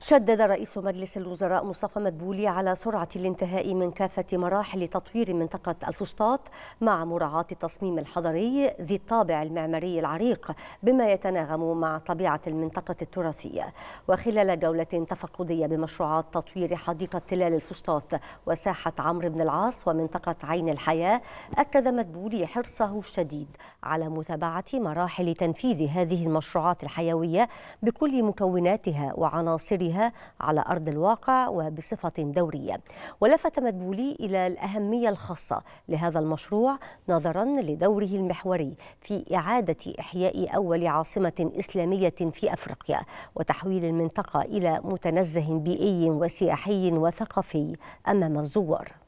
شدد رئيس مجلس الوزراء مصطفى مدبولي على سرعة الانتهاء من كافة مراحل تطوير منطقة الفسطاط مع مراعاة التصميم الحضري ذي الطابع المعماري العريق بما يتناغم مع طبيعة المنطقة التراثية وخلال جولة تفقدية بمشروعات تطوير حديقة تلال الفسطاط وساحة عمرو بن العاص ومنطقة عين الحياة أكد مدبولي حرصه الشديد على متابعة مراحل تنفيذ هذه المشروعات الحيوية بكل مكوناتها وعناصرها بها على أرض الواقع وبصفة دورية ولفت مدبولي إلى الأهمية الخاصة لهذا المشروع نظرا لدوره المحوري في إعادة إحياء أول عاصمة إسلامية في أفريقيا وتحويل المنطقة إلى متنزه بيئي وسياحي وثقافي أمام الزوار